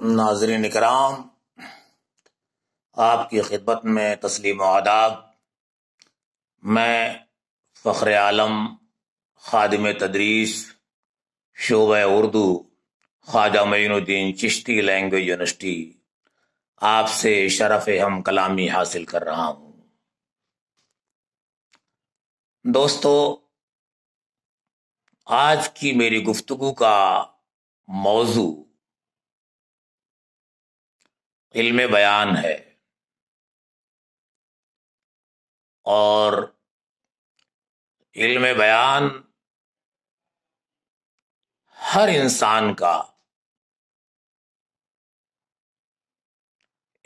नाजरीन कराम आपकी खिदमत में तस्लीम आदाब मैं फख्र आलम खादम तदरीस शोब उर्दू ख्वाजा मीनुद्दीन चिश्ती लैंग्वेज यूनिवर्सिटी आपसे शरफ हम कलामी हासिल कर रहा हूँ दोस्तों आज की मेरी गुफ्तगु का मौजू इल्म बयान है और इल्म बयान हर इंसान का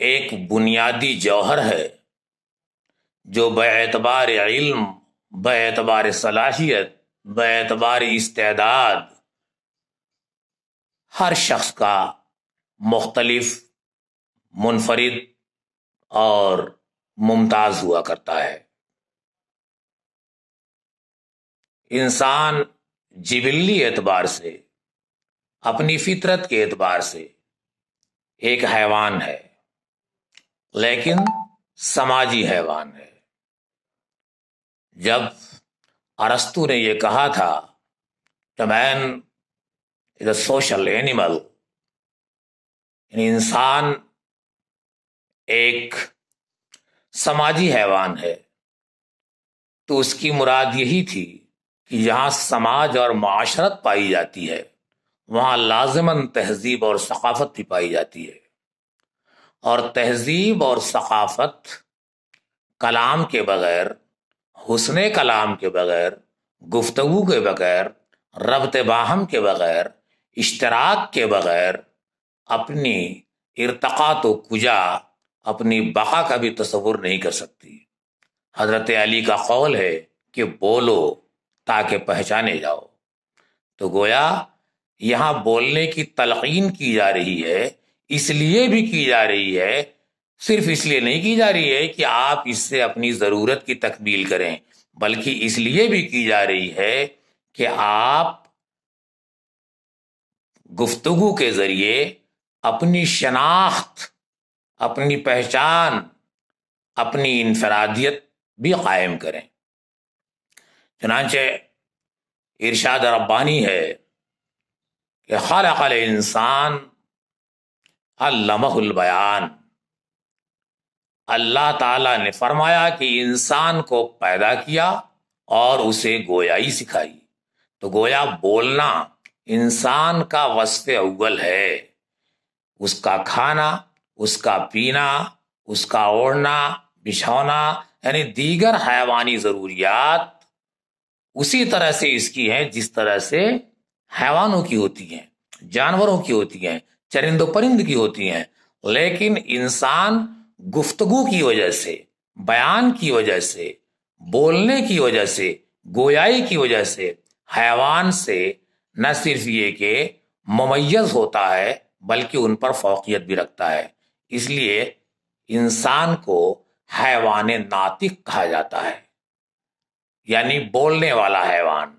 एक बुनियादी जौहर है जो बेतबार इल्म बेतबार सलाहियत बेतबार इस्तेदाद हर शख्स का मुख्तलिफ मुनफरिद और मुमताज हुआ करता है इंसान जिबिल्ली एतबार से अपनी फितरत के एतबार से एक हैवान है लेकिन समाजी हैवान है जब अरस्तु ने यह कहा था the man is a social animal इंसान एक समाजी हैवान है तो उसकी मुराद यही थी कि जहां समाज और माशरत पाई जाती है वहां लाजमन तहजीब और सकाफत भी पाई जाती है और तहजीब और सकाफत कलाम के बगैर हुसन कलाम के बगैर गुफ्तगु के बगैर रबत बाहम के बगैर इश्तराक के बगैर अपनी इरतका तो कुजा अपनी बहा का भी तस्वुर नहीं कर सकती हजरत अली का कौल है कि बोलो ताकि पहचाने जाओ तो गोया यहां बोलने की तलकीन की जा रही है इसलिए भी की जा रही है सिर्फ इसलिए नहीं की जा रही है कि आप इससे अपनी ज़रूरत की तकमील करें बल्कि इसलिए भी की जा रही है कि आप गुफ्तगु के ज़रिए अपनी शनाख्त अपनी पहचान अपनी इनफरादियत भी कायम करें चनाचे इरशाद रब्बानी है कि खल इंसान अल्लाहबयान अल्लाह ताला ने फरमाया कि इंसान को पैदा किया और उसे गोयाई सिखाई तो गोया बोलना इंसान का वस्ते अव्वल है उसका खाना उसका पीना उसका ओढ़ना बिछौना यानी दीगर हैवानी ज़रूरियात उसी तरह से इसकी है जिस तरह से हैवानों की होती है जानवरों की होती हैं चरिंदो परिंद की होती हैं लेकिन इंसान गुफ्तगु की वजह से बयान की वजह से बोलने की वजह से गोयाई की वजह से हैवान से न सिर्फ ये के ममैज़ होता है बल्कि उन पर फोकियत भी रखता है इसलिए इंसान को हैवान नातिक कहा जाता है यानी बोलने वाला हैवान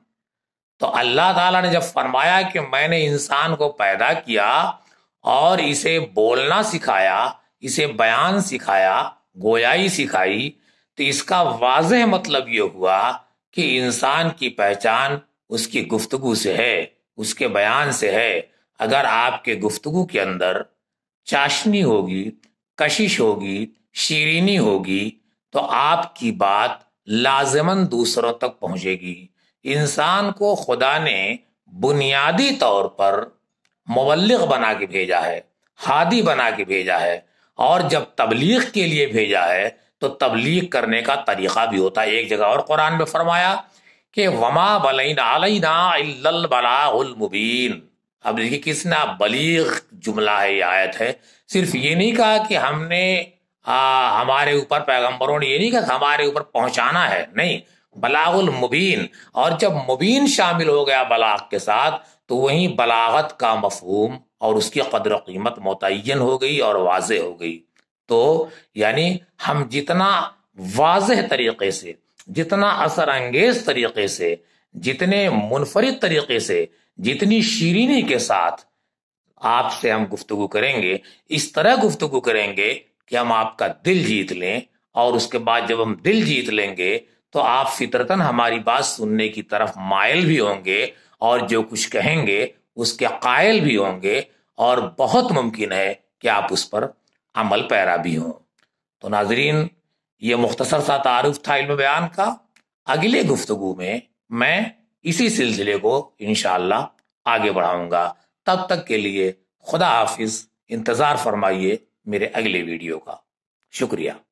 तो अल्लाह ताला ने जब फरमाया कि मैंने इंसान को पैदा किया और इसे बोलना सिखाया इसे बयान सिखाया गोयाई सिखाई तो इसका वाजह मतलब ये हुआ कि इंसान की पहचान उसकी गुफ्तगु से है उसके बयान से है अगर आपके गुफ्तगु के अंदर चाशनी होगी कशिश होगी शीरीनी होगी तो आपकी बात लाजमन दूसरों तक पहुंचेगी इंसान को खुदा ने बुनियादी तौर पर मवलिक बना के भेजा है हादी बना के भेजा है और जब तबलीग के लिए भेजा है तो तबलीग करने का तरीका भी होता है एक जगह और कुरान में फरमाया कि वमा बलैना अलैना मुबीन अब देखिए कितना बलीग जुमला है ये आयत है सिर्फ ये नहीं कहा कि हमने आ, हमारे ऊपर पैगंबरों ने ये नहीं कहा हमारे ऊपर पहुंचाना है नहीं बलागुल मुबीन और जब मुबीन शामिल हो गया बलाग के साथ तो वहीं बलागत का मफहूम और उसकी कदर कीमत मुतन हो गई और वाज हो गई तो यानी हम जितना वाज तरीके से जितना असर अंगेज तरीके से जितने मुनफरद तरीके से जितनी शीरीनी के साथ आपसे हम गुफ्तगु करेंगे इस तरह गुफ्तगु करेंगे कि हम आपका दिल जीत लें और उसके बाद जब हम दिल जीत लेंगे तो आप फितरतन हमारी बात सुनने की तरफ मायल भी होंगे और जो कुछ कहेंगे उसके कायल भी होंगे और बहुत मुमकिन है कि आप उस पर अमल पैरा भी हों तो नाजरीन ये मुख्तसर सा तारफ़ था इल्म बयान का अगले गुफ्तगु में मैं इसी सिलसिले को इनशाला आगे बढ़ाऊंगा तब तक के लिए खुदा हाफिज इंतज़ार फरमाइए मेरे अगले वीडियो का शुक्रिया